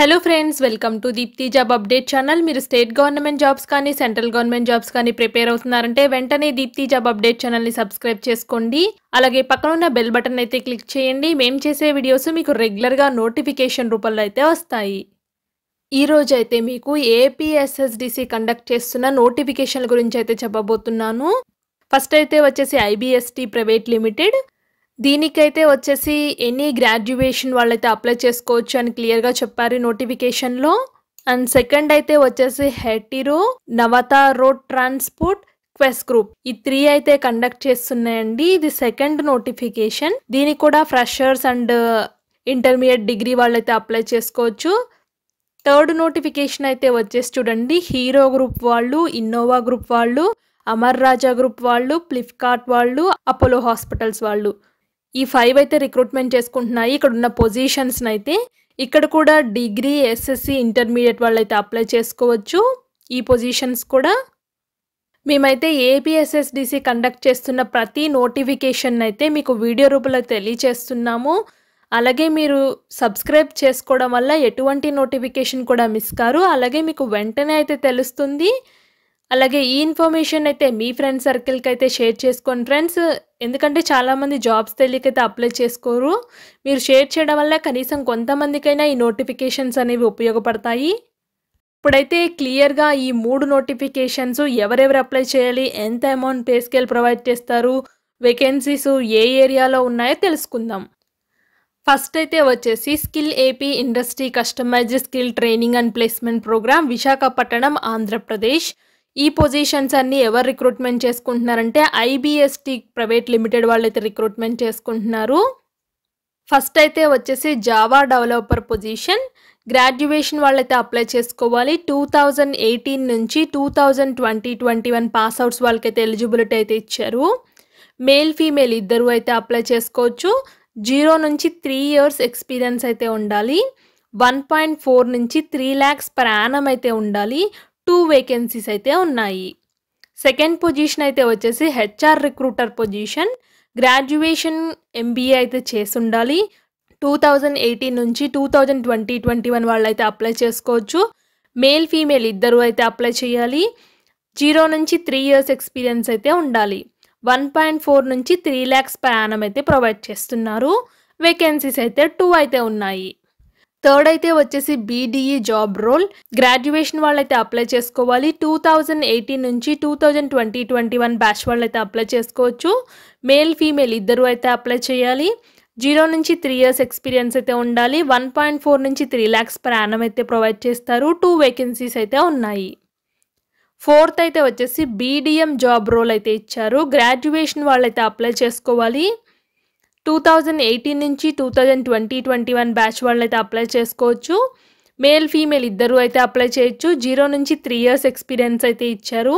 hello friends welcome to Deepti job update channel మీరు state government jobs కానీ central government jobs కానీ prepare అవుతున్నారంటే వెంటనే దీప్తి జాబ్ అప్డేట్ ఛానల్ని సబ్స్క్రైబ్ చేసుకోండి అలాగే పక్కన ఉన్న బెల్ బటన్ అయితే క్లిక్ చేయండి మేము చేసే వీడియోస్ మీకు రెగ్యులర్గా నోటిఫికేషన్ రూపంలో అయితే వస్తాయి ఈ రోజు అయితే మీకు ఏపీఎస్ఎస్డిసి కండక్ట్ చేస్తున్న నోటిఫికేషన్ల గురించి అయితే చెప్పబోతున్నాను ఫస్ట్ అయితే వచ్చేసి ఐబిఎస్టీ ప్రైవేట్ లిమిటెడ్ దీనికైతే వచ్చేసి ఎనీ గ్రాడ్యుయేషన్ వాళ్ళైతే అప్లై చేసుకోవచ్చు అని క్లియర్గా చెప్పారు నోటిఫికేషన్లో అండ్ సెకండ్ అయితే వచ్చేసి Hetero Navata road transport Quess group ఈ త్రీ అయితే కండక్ట్ చేస్తున్నాయండి ఇది సెకండ్ నోటిఫికేషన్ దీనికి కూడా ఫ్రెషర్స్ అండ్ ఇంటర్మీడియట్ డిగ్రీ వాళ్ళైతే అప్లై చేసుకోవచ్చు థర్డ్ నోటిఫికేషన్ అయితే వచ్చేసి చూడండి హీరో గ్రూప్ వాళ్ళు ఇన్నోవా గ్రూప్ వాళ్ళు అమర్ రాజా గ్రూప్ వాళ్ళు ఫ్లిప్కార్ట్ వాళ్ళు అపోలో హాస్పిటల్స్ వాళ్ళు ఈ ఫైవ్ అయితే రిక్రూట్మెంట్ చేసుకుంటున్నాయి ఇక్కడ ఉన్న పొజిషన్స్ని అయితే ఇక్కడ కూడా డిగ్రీ ఎస్ఎస్సి ఇంటర్మీడియట్ వాళ్ళు అయితే అప్లై చేసుకోవచ్చు ఈ పొజిషన్స్ కూడా మేమైతే ఏపీఎస్ఎస్డిసి కండక్ట్ చేస్తున్న ప్రతి నోటిఫికేషన్ అయితే మీకు వీడియో రూపంలో తెలియచేస్తున్నాము అలాగే మీరు సబ్స్క్రైబ్ చేసుకోవడం వల్ల ఎటువంటి నోటిఫికేషన్ కూడా మిస్ కారు అలాగే మీకు వెంటనే అయితే తెలుస్తుంది అలాగే ఈ ఇన్ఫర్మేషన్ అయితే మీ ఫ్రెండ్ సర్కిల్కి అయితే షేర్ చేసుకోండి ఫ్రెండ్స్ ఎందుకంటే చాలామంది జాబ్స్ తెలియకైతే అప్లై చేసుకోరు మీరు షేర్ చేయడం వల్ల కనీసం కొంతమందికైనా ఈ నోటిఫికేషన్స్ అనేవి ఉపయోగపడతాయి ఇప్పుడైతే క్లియర్గా ఈ మూడు నోటిఫికేషన్స్ ఎవరెవరు అప్లై చేయాలి ఎంత అమౌంట్ పే స్కేల్ ప్రొవైడ్ చేస్తారు వేకెన్సీస్ ఏ ఏరియాలో ఉన్నాయో తెలుసుకుందాం ఫస్ట్ అయితే వచ్చేసి skill AP industry customized skill training and placement programme Visakhapatnam Andhra Pradesh ఈ పొజిషన్స్ అన్నీ ఎవరు రిక్రూట్మెంట్ చేసుకుంటున్నారంటే ఐబిఎస్టీ ప్రైవేట్ లిమిటెడ్ వాళ్ళు అయితే రిక్రూట్మెంట్ చేసుకుంటున్నారు ఫస్ట్ అయితే వచ్చేసి జావా డెవలపర్ పొజిషన్ గ్రాడ్యుయేషన్ వాళ్ళైతే అప్లై చేసుకోవాలి టూ థౌజండ్ ఎయిటీన్ నుంచి two thousand twenty twenty one pass outs వాళ్ళకైతే ఎలిజిబిలిటీ అయితే ఇచ్చారు మేల్ ఫీమేల్ ఇద్దరు అయితే అప్లై చేసుకోవచ్చు జీరో నుంచి త్రీ ఇయర్స్ ఎక్స్పీరియన్స్ అయితే ఉండాలి వన్ పాయింట్ ఫోర్ నుంచి త్రీ ల్యాక్స్ ప్రయాణం అయితే ఉండాలి టూ వేకెన్సీస్ అయితే ఉన్నాయి సెకండ్ పొజిషన్ అయితే వచ్చేసి HR recruiter position graduation MBA అయితే ఉండాలి టూ థౌజండ్ ఎయిటీన్ నుంచి two thousand twenty twenty one వాళ్ళు అయితే అప్లై చేసుకోవచ్చు మేల్ ఫీమేల్ ఇద్దరు అయితే అప్లై చేయాలి జీరో నుంచి త్రీ ఇయర్స్ ఎక్స్పీరియన్స్ అయితే ఉండాలి వన్ పాయింట్ ఫోర్ నుంచి త్రీ ల్యాక్స్ ప్రయాణం అయితే ప్రొవైడ్ చేస్తున్నారు వేకెన్సీస్ అయితే టూ అయితే ఉన్నాయి థర్డ్ అయితే వచ్చేసి బీడీఈ జాబ్ రోల్ గ్రాడ్యుయేషన్ వాళ్ళైతే అప్లై చేసుకోవాలి టూ థౌజండ్ ఎయిటీన్ నుంచి two thousand twenty twenty one batch వాళ్ళైతే అప్లై చేసుకోవచ్చు మేల్ ఫీమేల్ ఇద్దరు అయితే అప్లై చేయాలి జీరో నుంచి త్రీ ఇయర్స్ ఎక్స్పీరియన్స్ అయితే ఉండాలి వన్ పాయింట్ ఫోర్ నుంచి త్రీ ల్యాక్స్ పర్ యానం అయితే ప్రొవైడ్ చేస్తారు టూ వేకెన్సీస్ అయితే ఉన్నాయి ఫోర్త్ అయితే వచ్చేసి బీడిఎం జాబ్ రోల్ అయితే ఇచ్చారు గ్రాడ్యుయేషన్ వాళ్ళైతే అప్లై చేసుకోవాలి టూ థౌజండ్ ఎయిటీన్ నుంచి two thousand twenty twenty one batch వాళ్ళు అయితే అప్లై చేసుకోవచ్చు మేల్ ఫీమేల్ ఇద్దరు అయితే అప్లై చేయొచ్చు జీరో నుంచి త్రీ ఇయర్స్ ఎక్స్పీరియన్స్ అయితే ఇచ్చారు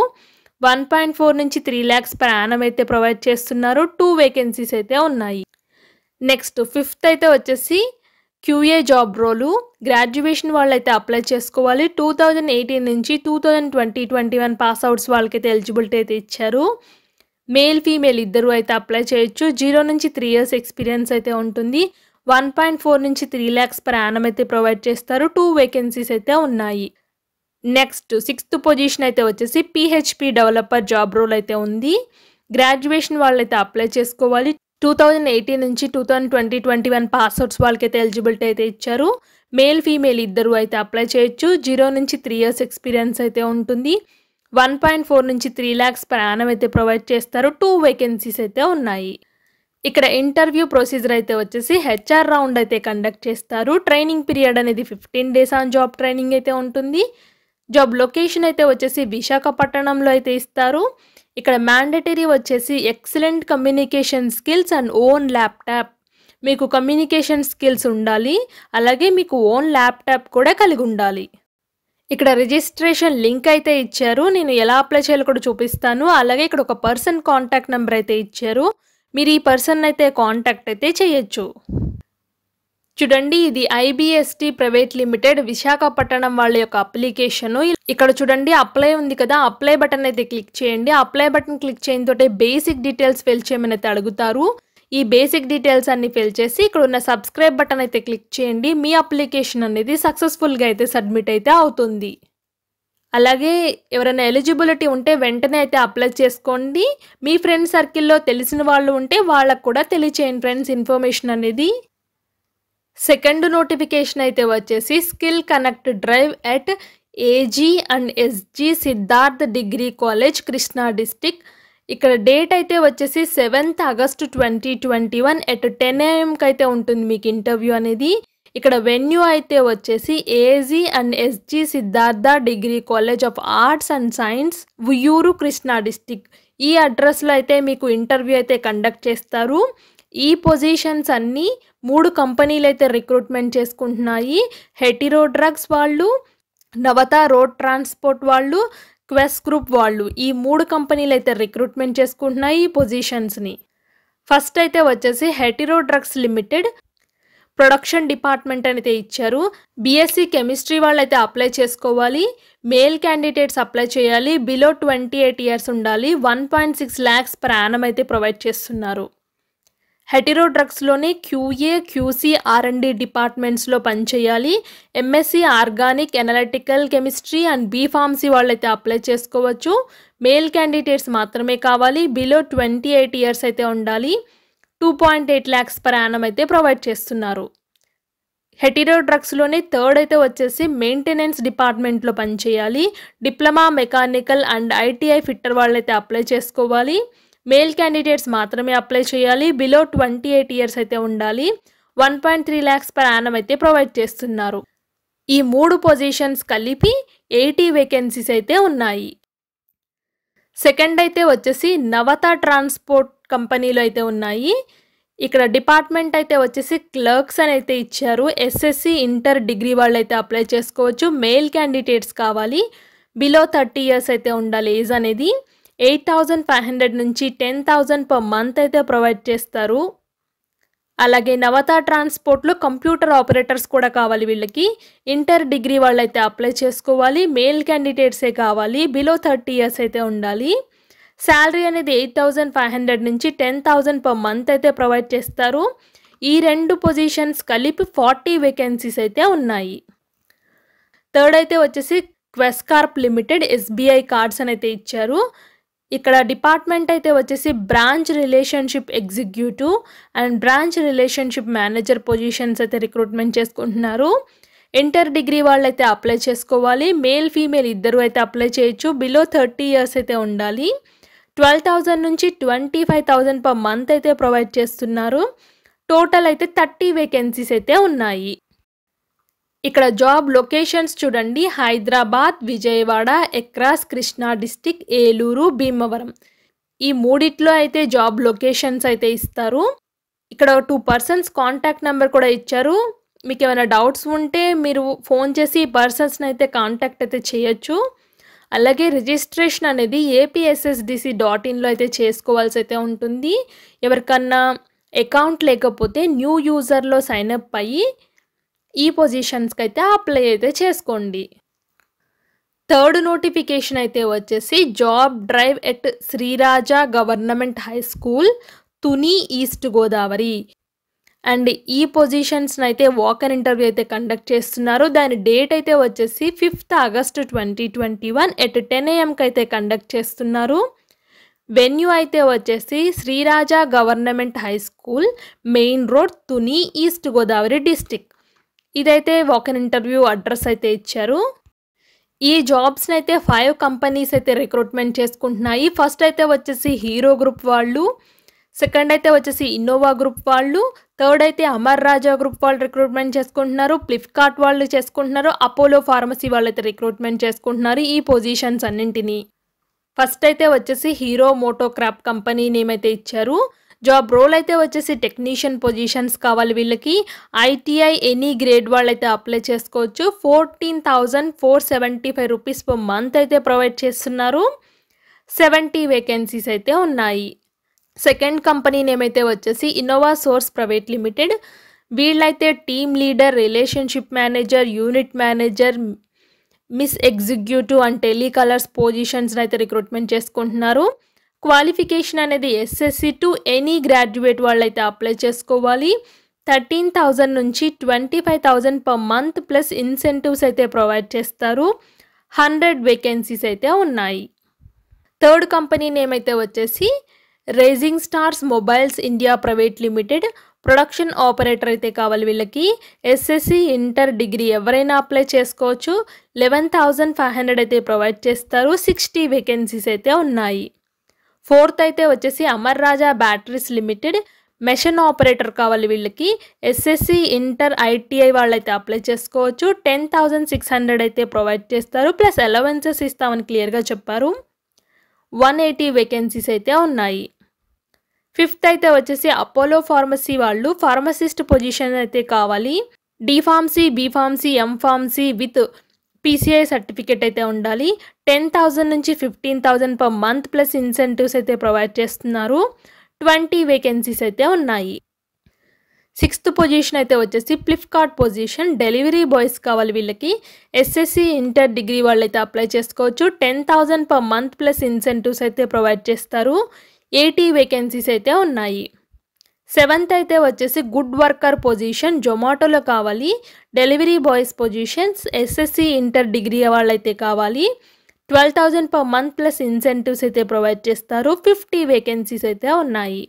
వన్ పాయింట్ ఫోర్ నుంచి త్రీ ల్యాక్స్ పర్ యానం అయితే ప్రొవైడ్ చేస్తున్నారు టూ వేకెన్సీస్ అయితే ఉన్నాయి నెక్స్ట్ ఫిఫ్త్ అయితే వచ్చేసి క్యూఏ జాబ్ రోలు గ్రాడ్యుయేషన్ వాళ్ళు అయితే అప్లై చేసుకోవాలి టూ థౌజండ్ ఎయిటీన్ నుంచి two thousand twenty twenty one pass outs వాళ్ళకైతే ఎలిజిబిలిటీ అయితే ఇచ్చారు మేల్ ఫీమేల్ ఇద్దరు అయితే అప్లై చేయొచ్చు జీరో నుంచి త్రీ ఇయర్స్ ఎక్స్పీరియన్స్ అయితే ఉంటుంది వన్ పాయింట్ ఫోర్ నుంచి త్రీ ల్యాక్స్ పర్ యానం అయితే ప్రొవైడ్ చేస్తారు టూ వేకెన్సీస్ అయితే ఉన్నాయి నెక్స్ట్ సిక్స్త్ పొజిషన్ అయితే వచ్చేసి పిహెచ్పి డెవలపర్ జాబ్ రోల్ అయితే ఉంది గ్రాడ్యుయేషన్ వాళ్ళైతే అప్లై చేసుకోవాలి టూ థౌజండ్ ఎయిటీన్ నుంచి two thousand twenty twenty one pass outs వాళ్ళకైతే ఎలిజిబిలిటీ అయితే ఇచ్చారు మేల్ ఫీమేల్ ఇద్దరు అయితే అప్లై చేయొచ్చు జీరో నుంచి త్రీ ఇయర్స్ ఎక్స్పీరియన్స్ అయితే ఉంటుంది వన్ పాయింట్ ఫోర్ నుంచి త్రీ ల్యాక్స్ పర్ యానం అయితే ప్రొవైడ్ చేస్తారు టూ వేకెన్సీస్ అయితే ఉన్నాయి ఇక్కడ ఇంటర్వ్యూ ప్రొసీజర్ అయితే వచ్చేసి హెచ్ఆర్ రౌండ్ అయితే కండక్ట్ చేస్తారు ట్రైనింగ్ పీరియడ్ అనేది fifteen days on job training అయితే ఉంటుంది జాబ్ లొకేషన్ అయితే వచ్చేసి విశాఖపట్నంలో అయితే ఇస్తారు ఇక్కడ మ్యాండటరీ వచ్చేసి excellent communication skills and own laptop మీకు కమ్యూనికేషన్ స్కిల్స్ ఉండాలి అలాగే మీకు ఓన్ ల్యాప్టాప్ కూడా కలిగి ఉండాలి ఇక్కడ రిజిస్ట్రేషన్ లింక్ అయితే ఇచ్చారు నేను ఎలా అప్లై చేయాలో కూడా చూపిస్తాను అలాగే ఇక్కడ ఒక పర్సన్ కాంటాక్ట్ నెంబర్ అయితే ఇచ్చారు మీరు ఈ పర్సన్ అయితే కాంటాక్ట్ అయితే చేయొచ్చు చూడండి ఇది ఐబిఎస్టి ప్రైవేట్ లిమిటెడ్ విశాఖపట్నం వాళ్ళ యొక్క అప్లికేషన్ ఇక్కడ చూడండి అప్లై ఉంది కదా అప్లై బటన్ అయితే క్లిక్ చేయండి అప్లై బటన్ క్లిక్ చేయడంతో బేసిక్ డీటెయిల్స్ ఫిల్ చేయమని అయితే అడుగుతారు ఈ బేసిక్ డీటెయిల్స్ అన్ని ఫిల్ చేసి ఇక్కడ ఉన్న సబ్స్క్రైబ్ బటన్ అయితే క్లిక్ చేయండి మీ అప్లికేషన్ అనేది సక్సెస్ఫుల్గా అయితే సబ్మిట్ అయితే అవుతుంది అలాగే ఎవరైనా ఎలిజిబిలిటీ ఉంటే వెంటనే అయితే అప్లై చేసుకోండి మీ ఫ్రెండ్ సర్కిల్లో తెలిసిన వాళ్ళు ఉంటే వాళ్ళకు కూడా తెలియచేయండి ఫ్రెండ్స్ ఇన్ఫర్మేషన్ అనేది సెకండ్ నోటిఫికేషన్ అయితే వచ్చేసి skill connect drive at AG and SG Siddharth degree college Krishna district ఇక్కడ డేట్ అయితే వచ్చేసి seventh August twenty twenty one at ten ఏఎంకి అయితే ఉంటుంది మీకు ఇంటర్వ్యూ అనేది ఇక్కడ వెన్యూ అయితే వచ్చేసి AG and SG Siddhartha degree college of arts and science Uyyuru Krishna district ఈ అడ్రస్లో అయితే మీకు ఇంటర్వ్యూ అయితే కండక్ట్ చేస్తారు ఈ పొజిషన్స్ అన్నీ మూడు కంపెనీలు అయితే రిక్రూట్మెంట్ చేసుకుంటున్నాయి హెటిరో డ్రగ్స్ వాళ్ళు నవత రోడ్ ట్రాన్స్పోర్ట్ వాళ్ళు క్వెస్ గ్రూప్ వాళ్ళు ఈ మూడు కంపెనీలు అయితే రిక్రూట్మెంట్ చేసుకుంటున్నాయి ఈ పొజిషన్స్ని ఫస్ట్ అయితే వచ్చేసి Hetero drugs limited production department అయితే ఇచ్చారు బీఎస్సీ కెమిస్ట్రీ వాళ్ళు అయితే అప్లై చేసుకోవాలి మేల్ క్యాండిడేట్స్ అప్లై చేయాలి బిలో ట్వంటీ ఎయిట్ ఇయర్స్ ఉండాలి one point six lakhs per annum అయితే ప్రొవైడ్ చేస్తున్నారు హెటిరో డ్రగ్స్లోని క్యూఏ క్యూసీ ఆర్ఎండి డిపార్ట్మెంట్స్లో పనిచేయాలి MSc organic analytical chemistry and B pharmacy వాళ్ళైతే అప్లై చేసుకోవచ్చు మేల్ క్యాండిడేట్స్ మాత్రమే కావాలి బిలో ట్వంటీ ఎయిట్ ఇయర్స్ అయితే ఉండాలి two point eight lakhs per annum అయితే ప్రొవైడ్ చేస్తున్నారు హెటిరో డ్రగ్స్లోని థర్డ్ అయితే వచ్చేసి మెయింటెనెన్స్ డిపార్ట్మెంట్లో పనిచేయాలి diploma mechanical and ITI fitter వాళ్ళైతే అప్లై చేసుకోవాలి మేల్ క్యాండిడేట్స్ మాత్రమే అప్లై చేయాలి బిలో ట్వంటీ ఎయిట్ ఇయర్స్ అయితే ఉండాలి one point three lakhs per annum అయితే ప్రొవైడ్ చేస్తున్నారు ఈ మూడు పొజిషన్స్ కలిపి ఎయిటీ వేకెన్సీస్ అయితే ఉన్నాయి సెకండ్ అయితే వచ్చేసి నవత ట్రాన్స్పోర్ట్ కంపెనీలు అయితే ఉన్నాయి ఇక్కడ డిపార్ట్మెంట్ అయితే వచ్చేసి క్లర్క్స్ అని అయితే ఇచ్చారు ఎస్ఎస్సి ఇంటర్ డిగ్రీ వాళ్ళు అయితే అప్లై చేసుకోవచ్చు మేల్ క్యాండిడేట్స్ కావాలి బిలో థర్టీ ఇయర్స్ అయితే ఉండాలి ఏజ్ అనేది ఎయిట్ థౌజండ్ ఫైవ్ హండ్రెడ్ నుంచి టెన్ థౌజండ్ పర్ మంత్ అయితే ప్రొవైడ్ చేస్తారు అలాగే నవతా ట్రాన్స్పోర్ట్లో కంప్యూటర్ ఆపరేటర్స్ కూడా కావాలి వీళ్ళకి ఇంటర్ డిగ్రీ వాళ్ళైతే అప్లై చేసుకోవాలి మేల్ క్యాండిడేట్సే కావాలి బిలో థర్టీ ఇయర్స్ అయితే ఉండాలి శాలరీ అనేది ఎయిట్ థౌజండ్ ఫైవ్ హండ్రెడ్ నుంచి టెన్ థౌజండ్ పర్ మంత్ అయితే ప్రొవైడ్ చేస్తారు ఈ రెండు పొజిషన్స్ కలిపి ఫార్టీ వేకెన్సీస్ అయితే ఉన్నాయి థర్డ్ అయితే వచ్చేసి క్వెస్కార్ప్ లిమిటెడ్ ఎస్బీఐ కార్డ్స్ అని అయితే ఇచ్చారు ఇక్కడ డిపార్ట్మెంట్ అయితే వచ్చేసి branch relationship executive and branch relationship manager positions అయితే రిక్రూట్మెంట్ చేసుకుంటున్నారు ఇంటర్ డిగ్రీ వాళ్ళు అయితే అప్లై చేసుకోవాలి మేల్ ఫీమేల్ ఇద్దరు అయితే అప్లై చేయొచ్చు బిలో థర్టీ ఇయర్స్ అయితే ఉండాలి ట్వెల్వ్ థౌజండ్ నుంచి twenty five thousand per month అయితే ప్రొవైడ్ చేస్తున్నారు టోటల్ అయితే థర్టీ వేకెన్సీస్ అయితే ఉన్నాయి ఇక్కడ జాబ్ లొకేషన్స్ చూడండి హైదరాబాద్ విజయవాడ ఎక్రాస్ కృష్ణా డిస్టిక్ ఏలూరు భీమవరం ఈ మూడిట్లో అయితే జాబ్ లొకేషన్స్ అయితే ఇస్తారు ఇక్కడ టూ పర్సన్స్ కాంటాక్ట్ నెంబర్ కూడా ఇచ్చారు మీకు ఏమైనా డౌట్స్ ఉంటే మీరు ఫోన్ చేసి ఈ పర్సన్స్ని అయితే కాంటాక్ట్ అయితే చేయొచ్చు అలాగే రిజిస్ట్రేషన్ అనేది ఏపీఎస్ఎస్డిసి డాట్ ఇన్లో అయితే చేసుకోవాల్సి అయితే ఉంటుంది ఎవరికన్నా అకౌంట్ లేకపోతే న్యూ యూజర్లో సైన్ అప్ అయ్యి ఈ పొజిషన్స్కి అయితే అప్లై అయితే చేసుకోండి థర్డ్ నోటిఫికేషన్ అయితే వచ్చేసి job drive at Sriraja government high school Tuni East Godavari and ఈ పొజిషన్స్ని అయితే వాకన్ ఇంటర్వ్యూ అయితే కండక్ట్ చేస్తున్నారు దాని డేట్ అయితే వచ్చేసి fifth August twenty twenty one at ten ఏఎంకి అయితే కండక్ట్ చేస్తున్నారు వెన్యూ అయితే వచ్చేసి Sriraja government high school main road Tuni East Godavari district ఇదైతే ఒక ఇంటర్వ్యూ అడ్రస్ అయితే ఇచ్చారు ఈ జాబ్స్ని అయితే ఫైవ్ కంపెనీస్ అయితే రిక్రూట్మెంట్ చేసుకుంటున్నాయి ఫస్ట్ అయితే వచ్చేసి హీరో గ్రూప్ వాళ్ళు సెకండ్ అయితే వచ్చేసి ఇన్నోవా గ్రూప్ వాళ్ళు థర్డ్ అయితే అమర్ రాజా గ్రూప్ వాళ్ళు రిక్రూట్మెంట్ చేసుకుంటున్నారు ఫ్లిప్కార్ట్ వాళ్ళు చేసుకుంటున్నారు అపోలో ఫార్మసీ వాళ్ళు అయితే రిక్రూట్మెంట్ చేసుకుంటున్నారు ఈ పొజిషన్స్ అన్నింటినీ ఫస్ట్ అయితే వచ్చేసి హీరో మోటోక్రాప్ కంపెనీ నేమైతే ఇచ్చారు జాబ్ రోల్ అయితే వచ్చేసి టెక్నీషియన్ పొజిషన్స్ కావాలి వీళ్ళకి ఐటీఐ ఎనీ గ్రేడ్ వాళ్ళు అయితే అప్లై చేసుకోవచ్చు fourteen thousand four seventy five rupees per month అయితే ప్రొవైడ్ చేస్తున్నారు సెవెంటీ వేకెన్సీస్ అయితే ఉన్నాయి సెకండ్ కంపెనీ నేమ్ అయితే వచ్చేసి ఇన్నోవా సోర్స్ ప్రైవేట్ లిమిటెడ్ వీళ్ళైతే team leader relationship manager unit manager MIS executive and telecallers positions అయితే రిక్రూట్మెంట్ చేసుకుంటున్నారు క్వాలిఫికేషన్ అనేది ఎస్ఎస్సి టు ఎనీ గ్రాడ్యుయేట్ వాళ్ళైతే అప్లై చేసుకోవాలి థర్టీన్ థౌజండ్ నుంచి twenty five thousand per month plus incentives అయితే provide చేస్తారు hundred vacancies అయితే ఉన్నాయి థర్డ్ కంపెనీ నేమ్ అయితే వచ్చేసి Rising Stars Mobiles India private limited production operator అయితే కావాలి వీళ్ళకి ఎస్ఎస్సి ఇంటర్ డిగ్రీ ఎవరైనా అప్లై చేసుకోవచ్చు లెవెన్ థౌజండ్ ఫైవ్ హండ్రెడ్ అయితే ప్రొవైడ్ చేస్తారు సిక్స్టీ వేకెన్సీస్ అయితే ఉన్నాయి ఫోర్త్ అయితే వచ్చేసి Amar Raja batteries limited machine operator కావాలి వీళ్ళకి ఎస్ఎస్సి ఇంటర్ ఐటీఐ వాళ్ళైతే అప్లై చేసుకోవచ్చు టెన్ థౌజండ్ సిక్స్ హండ్రెడ్ అయితే ప్రొవైడ్ చేస్తారు ప్లస్ అలవెన్సెస్ ఇస్తామని క్లియర్గా చెప్పారు వన్ ఎయిటీ వేకెన్సీస్ అయితే ఉన్నాయి ఫిఫ్త్ అయితే వచ్చేసి అపోలో ఫార్మసీ వాళ్ళు ఫార్మసిస్ట్ పొజిషన్ అయితే కావాలి D pharmacy B pharmacy M pharmacy with PCI certificate అయితే ఉండాలి టెన్ థౌజండ్ నుంచి fifteen thousand per month plus incentives అయితే ప్రొవైడ్ చేస్తున్నారు ట్వంటీ వేకెన్సీస్ అయితే ఉన్నాయి సిక్స్త్ పొజిషన్ అయితే వచ్చేసి ఫ్లిప్కార్ట్ పొజిషన్ డెలివరీ బాయ్స్ కావాలి వీళ్ళకి ఎస్ఎస్సి ఇంటర్ డిగ్రీ వాళ్ళు అయితే అప్లై చేసుకోవచ్చు ten thousand per month plus incentives అయితే ప్రొవైడ్ చేస్తారు ఎయిటీ వేకెన్సీస్ అయితే ఉన్నాయి సెవెంత్ అయితే వచ్చేసి గుడ్ వర్కర్ పొజిషన్ జొమాటోలో కావాలి delivery boys positions SSC inter degree వాళ్ళైతే కావాలి twelve thousand per month plus incentives అయితే ప్రొవైడ్ చేస్తారు ఫిఫ్టీ వేకెన్సీస్ అయితే ఉన్నాయి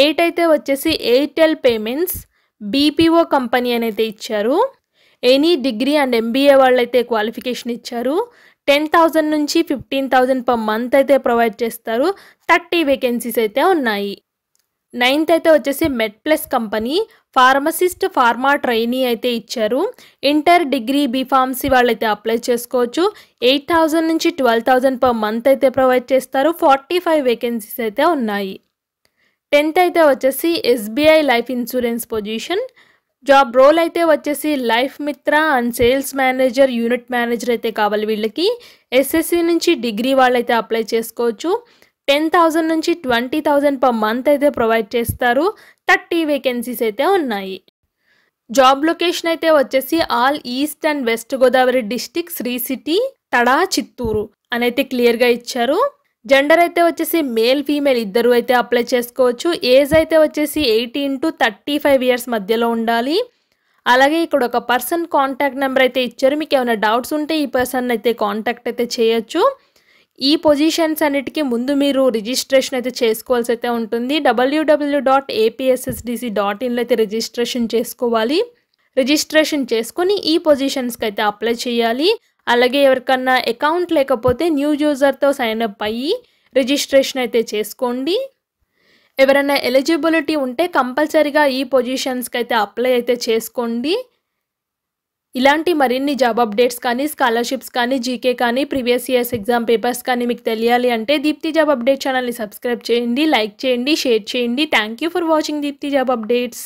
ఎయిట్ అయితే వచ్చేసి ఎయిర్టెల్ పేమెంట్స్ బీపీఓ కంపెనీ అని అయితే ఇచ్చారు ఎనీ డిగ్రీ అండ్ ఎంబీఏ వాళ్ళైతే క్వాలిఫికేషన్ ఇచ్చారు టెన్ థౌజండ్ నుంచి ఫిఫ్టీన్ థౌజండ్ పర్ మంత్ అయితే ప్రొవైడ్ చేస్తారు థర్టీ వేకెన్సీస్ అయితే ఉన్నాయి నైన్త్ అయితే వచ్చేసి MedPlus company pharmacist pharma trainee అయితే ఇచ్చారు ఇంటర్ డిగ్రీ బీఫార్మసీ వాళ్ళైతే అప్లై చేసుకోవచ్చు ఎయిట్ థౌజండ్ నుంచి ట్వెల్వ్ థౌజండ్ పర్ మంత్ అయితే ప్రొవైడ్ చేస్తారు ఫార్టీ ఫైవ్ వేకెన్సీస్ అయితే ఉన్నాయి టెన్త్ అయితే వచ్చేసి SBI life insurance position job role అయితే వచ్చేసి లైఫ్ మిత్ర and sales manager unit manager అయితే కావాలి వీళ్ళకి ఎస్ఎస్సి నుంచి డిగ్రీ వాళ్ళైతే అప్లై చేసుకోవచ్చు టెన్ థౌజండ్ నుంచి ట్వంటీ థౌజండ్ పర్ మంత్ అయితే ప్రొవైడ్ చేస్తారు థర్టీ వేకెన్సీస్ అయితే ఉన్నాయి జాబ్ లొకేషన్ అయితే వచ్చేసి all east and west Godavari district Sri City Tada Chittoor అని అయితే క్లియర్గా ఇచ్చారు జెండర్ అయితే వచ్చేసి మేల్ ఫీమేల్ ఇద్దరు అయితే అప్లై చేసుకోవచ్చు ఏజ్ అయితే వచ్చేసి eighteen to thirty five years మధ్యలో ఉండాలి అలాగే ఇక్కడ ఒక పర్సన్ కాంటాక్ట్ నెంబర్ అయితే ఇచ్చారు మీకు ఏమైనా డౌట్స్ ఉంటే ఈ పర్సన్ అయితే కాంటాక్ట్ అయితే చేయొచ్చు ఈ పొజిషన్స్ అన్నిటికీ ముందు మీరు రిజిస్ట్రేషన్ అయితే చేసుకోవాల్సి అయితే ఉంటుంది డబ్ల్యూడబ్ల్యూ డాట్ ఏపీఎస్ఎస్డిసి డాట్ ఇన్లో అయితే రిజిస్ట్రేషన్ చేసుకోవాలి రిజిస్ట్రేషన్ చేసుకుని ఈ పొజిషన్స్కి అయితే అప్లై చేయాలి అలాగే ఎవరికన్నా అకౌంట్ లేకపోతే న్యూ యూజర్తో సైన్అప్ అయ్యి రిజిస్ట్రేషన్ అయితే చేసుకోండి ఎవరైనా ఎలిజిబిలిటీ ఉంటే కంపల్సరీగా ఈ పొజిషన్స్కి అయితే అప్లై అయితే చేసుకోండి ఇలాంటి మరిన్ని జాబ్ అప్డేట్స్ కానీ స్కాలర్షిప్స్ కానీ జీకే కానీ ప్రీవియస్ ఇయర్స్ ఎగ్జామ్ పేపర్స్ కానీ మీకు తెలియాలి అంటే దీప్తి జాబ్ అప్డేట్ ఛానల్ని సబ్స్క్రైబ్ చేయండి లైక్ చేయండి షేర్ చేయండి thank you for watching Deepthi job updates